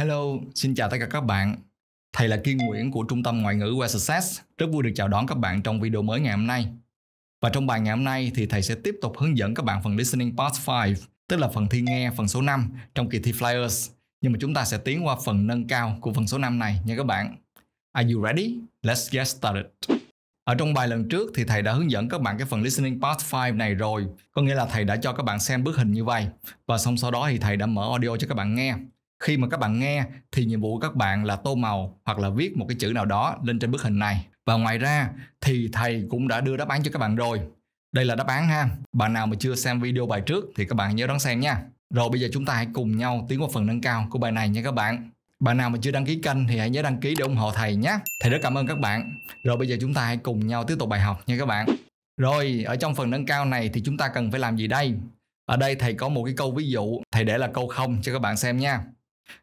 Hello, xin chào tất cả các bạn. Thầy là Kiên Nguyễn của Trung tâm Ngoại ngữ Well Success. Rất vui được chào đón các bạn trong video mới ngày hôm nay. Và trong bài ngày hôm nay thì thầy sẽ tiếp tục hướng dẫn các bạn phần Listening Part 5, tức là phần thi nghe phần số 5 trong kỳ thi Flyers. Nhưng mà chúng ta sẽ tiến qua phần nâng cao của phần số 5 này nha các bạn. Are you ready? Let's get started. Ở trong bài lần trước thì thầy đã hướng dẫn các bạn cái phần listening part 5 này rồi, có nghĩa là thầy đã cho các bạn xem bức hình như vậy và xong sau đó thì thầy đã mở audio cho các bạn nghe khi mà các bạn nghe thì nhiệm vụ của các bạn là tô màu hoặc là viết một cái chữ nào đó lên trên bức hình này và ngoài ra thì thầy cũng đã đưa đáp án cho các bạn rồi đây là đáp án ha bạn nào mà chưa xem video bài trước thì các bạn nhớ đón xem nha rồi bây giờ chúng ta hãy cùng nhau tiến qua phần nâng cao của bài này nha các bạn bạn nào mà chưa đăng ký kênh thì hãy nhớ đăng ký để ủng hộ thầy nhé thầy rất cảm ơn các bạn rồi bây giờ chúng ta hãy cùng nhau tiếp tục bài học nha các bạn rồi ở trong phần nâng cao này thì chúng ta cần phải làm gì đây ở đây thầy có một cái câu ví dụ thầy để là câu không cho các bạn xem nha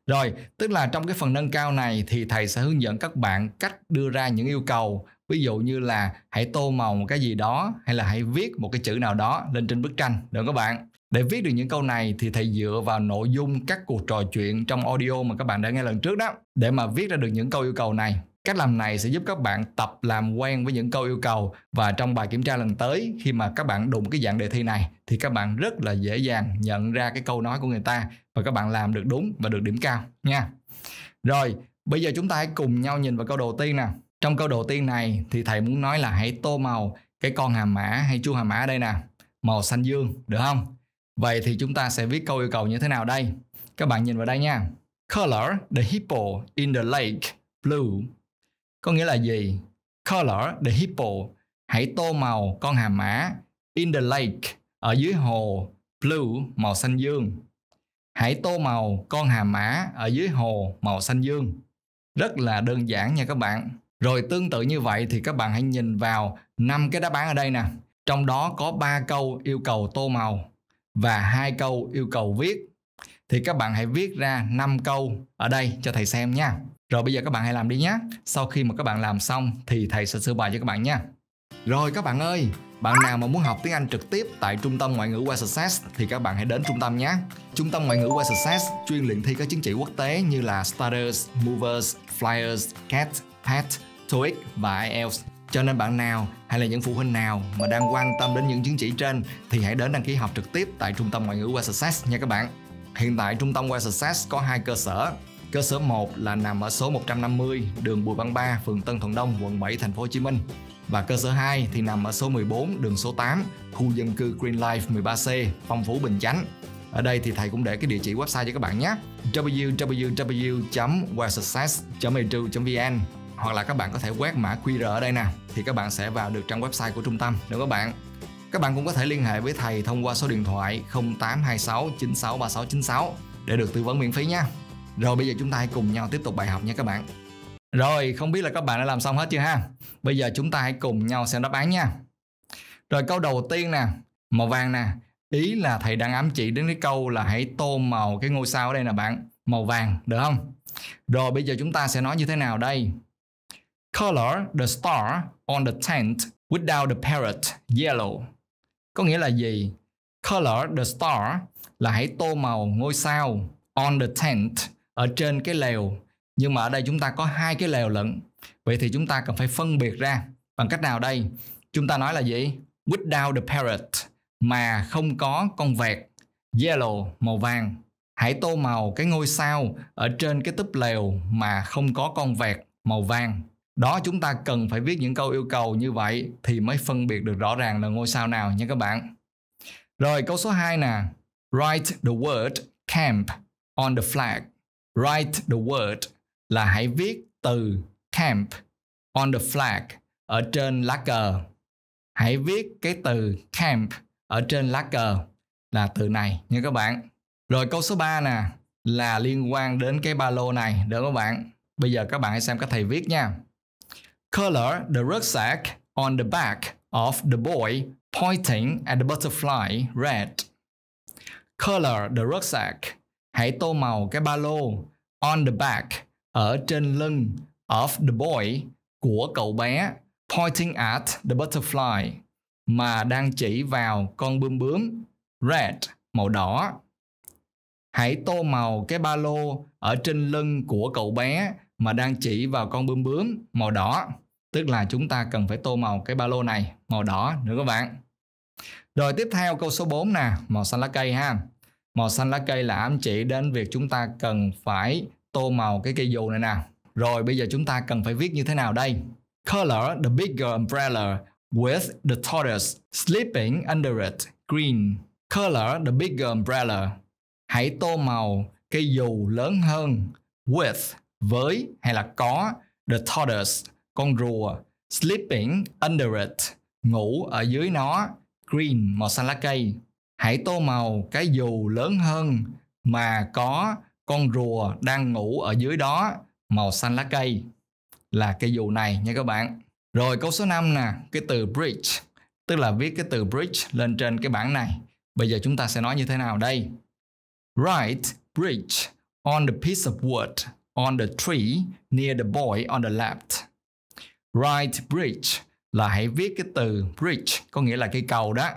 rồi, tức là trong cái phần nâng cao này thì thầy sẽ hướng dẫn các bạn cách đưa ra những yêu cầu. Ví dụ như là hãy tô màu một cái gì đó hay là hãy viết một cái chữ nào đó lên trên bức tranh được các bạn. Để viết được những câu này thì thầy dựa vào nội dung các cuộc trò chuyện trong audio mà các bạn đã nghe lần trước đó để mà viết ra được những câu yêu cầu này. Cách làm này sẽ giúp các bạn tập làm quen với những câu yêu cầu và trong bài kiểm tra lần tới khi mà các bạn đụng cái dạng đề thi này thì các bạn rất là dễ dàng nhận ra cái câu nói của người ta và các bạn làm được đúng và được điểm cao nha. Rồi, bây giờ chúng ta hãy cùng nhau nhìn vào câu đầu tiên nè. Trong câu đầu tiên này thì thầy muốn nói là hãy tô màu cái con hà mã hay chu hà mã ở đây nè, màu xanh dương được không? Vậy thì chúng ta sẽ viết câu yêu cầu như thế nào đây? Các bạn nhìn vào đây nha. Color the hippo in the lake blue có nghĩa là gì color the hippo hãy tô màu con hà mã in the lake ở dưới hồ blue màu xanh dương hãy tô màu con hà mã ở dưới hồ màu xanh dương rất là đơn giản nha các bạn rồi tương tự như vậy thì các bạn hãy nhìn vào năm cái đáp án ở đây nè trong đó có 3 câu yêu cầu tô màu và hai câu yêu cầu viết thì các bạn hãy viết ra 5 câu ở đây cho thầy xem nha rồi bây giờ các bạn hãy làm đi nhé. Sau khi mà các bạn làm xong thì thầy sẽ sửa bài cho các bạn nha. Rồi các bạn ơi, bạn nào mà muốn học tiếng Anh trực tiếp tại Trung tâm Ngoại ngữ Wessex thì các bạn hãy đến trung tâm nhé. Trung tâm Ngoại ngữ Wessex chuyên luyện thi các chứng chỉ quốc tế như là Starters, Movers, Flyers, CAT, PAT, TOEIC và IELTS. Cho nên bạn nào hay là những phụ huynh nào mà đang quan tâm đến những chứng chỉ trên thì hãy đến đăng ký học trực tiếp tại Trung tâm Ngoại ngữ Wessex nha các bạn. Hiện tại Trung tâm Wessex có hai cơ sở, Cơ sở 1 là nằm ở số 150 đường Bùi Văn Ba, phường Tân Thuận Đông, quận 7, thành phố Hồ Chí Minh. Và cơ sở 2 thì nằm ở số 14 đường số 8, khu dân cư Green Life 13C, Phong Phú Bình Chánh. Ở đây thì thầy cũng để cái địa chỉ website cho các bạn nhé www.wellsuccess.edu.vn hoặc là các bạn có thể quét mã QR ở đây nè thì các bạn sẽ vào được trang website của trung tâm được các bạn. Các bạn cũng có thể liên hệ với thầy thông qua số điện thoại 0826 963696 để được tư vấn miễn phí nha. Rồi bây giờ chúng ta hãy cùng nhau tiếp tục bài học nha các bạn. Rồi, không biết là các bạn đã làm xong hết chưa ha? Bây giờ chúng ta hãy cùng nhau xem đáp án nha. Rồi câu đầu tiên nè, màu vàng nè, ý là thầy đang ám chỉ đến cái câu là hãy tô màu cái ngôi sao ở đây nè bạn, màu vàng, được không? Rồi bây giờ chúng ta sẽ nói như thế nào đây? Color the star on the tent without the parrot yellow. Có nghĩa là gì? Color the star là hãy tô màu ngôi sao on the tent ở trên cái lều nhưng mà ở đây chúng ta có hai cái lều lận vậy thì chúng ta cần phải phân biệt ra bằng cách nào đây chúng ta nói là gì without the parrot mà không có con vẹt yellow màu vàng hãy tô màu cái ngôi sao ở trên cái túp lều mà không có con vẹt màu vàng đó chúng ta cần phải viết những câu yêu cầu như vậy thì mới phân biệt được rõ ràng là ngôi sao nào nha các bạn rồi câu số 2 nè write the word camp on the flag write the word là hãy viết từ camp on the flag ở trên lá cờ. Hãy viết cái từ camp ở trên lá cờ là từ này nha các bạn. Rồi câu số 3 nè là liên quan đến cái ba lô này được các bạn. Bây giờ các bạn hãy xem các thầy viết nha. Color the rucksack on the back of the boy pointing at the butterfly red. Color the rucksack. Hãy tô màu cái ba lô on the back ở trên lưng of the boy của cậu bé pointing at the butterfly mà đang chỉ vào con bướm bướm red màu đỏ hãy tô màu cái ba lô ở trên lưng của cậu bé mà đang chỉ vào con bướm bướm màu đỏ tức là chúng ta cần phải tô màu cái ba lô này màu đỏ nữa các bạn rồi tiếp theo câu số 4 nè màu xanh lá cây ha màu xanh lá cây là ám chỉ đến việc chúng ta cần phải tô màu cái cây dù này nè rồi bây giờ chúng ta cần phải viết như thế nào đây color the bigger umbrella with the tortoise sleeping under it green color the bigger umbrella hãy tô màu cây dù lớn hơn with với hay là có the tortoise con rùa sleeping under it ngủ ở dưới nó green màu xanh lá cây hãy tô màu cái dù lớn hơn mà có con rùa đang ngủ ở dưới đó màu xanh lá cây là cái dù này nha các bạn. Rồi câu số 5 nè, cái từ bridge, tức là viết cái từ bridge lên trên cái bảng này. Bây giờ chúng ta sẽ nói như thế nào đây? Write bridge on the piece of wood on the tree near the boy on the left. Write bridge là hãy viết cái từ bridge có nghĩa là cây cầu đó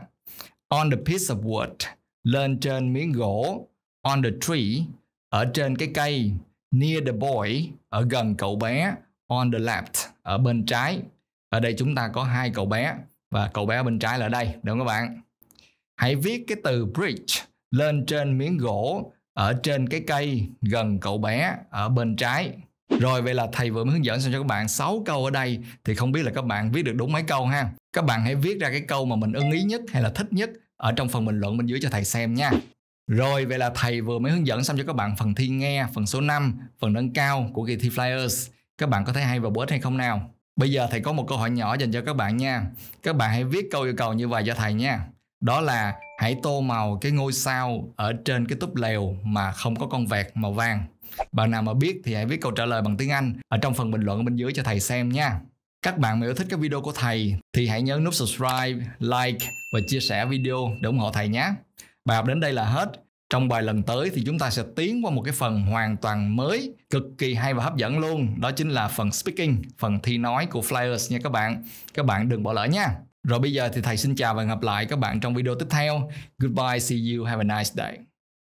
on the piece of wood lên trên miếng gỗ on the tree ở trên cái cây near the boy ở gần cậu bé on the left ở bên trái ở đây chúng ta có hai cậu bé và cậu bé bên trái là ở đây đúng không các bạn hãy viết cái từ bridge lên trên miếng gỗ ở trên cái cây gần cậu bé ở bên trái rồi vậy là thầy vừa mới hướng dẫn xong cho các bạn 6 câu ở đây thì không biết là các bạn viết được đúng mấy câu ha. Các bạn hãy viết ra cái câu mà mình ưng ý nhất hay là thích nhất ở trong phần bình luận bên dưới cho thầy xem nha. Rồi vậy là thầy vừa mới hướng dẫn xong cho các bạn phần thi nghe, phần số 5, phần nâng cao của kỳ thi Flyers. Các bạn có thấy hay và bổ ích hay không nào? Bây giờ thầy có một câu hỏi nhỏ dành cho các bạn nha. Các bạn hãy viết câu yêu cầu như vậy cho thầy nha. Đó là hãy tô màu cái ngôi sao ở trên cái túp lều mà không có con vẹt màu vàng. Bạn nào mà biết thì hãy viết câu trả lời bằng tiếng Anh ở trong phần bình luận bên dưới cho thầy xem nha. Các bạn mà yêu thích các video của thầy thì hãy nhấn nút subscribe, like và chia sẻ video để ủng hộ thầy nhé. Bài học đến đây là hết. Trong bài lần tới thì chúng ta sẽ tiến qua một cái phần hoàn toàn mới, cực kỳ hay và hấp dẫn luôn. Đó chính là phần speaking, phần thi nói của Flyers nha các bạn. Các bạn đừng bỏ lỡ nha. Rồi bây giờ thì thầy xin chào và gặp lại các bạn trong video tiếp theo. Goodbye, see you, have a nice day.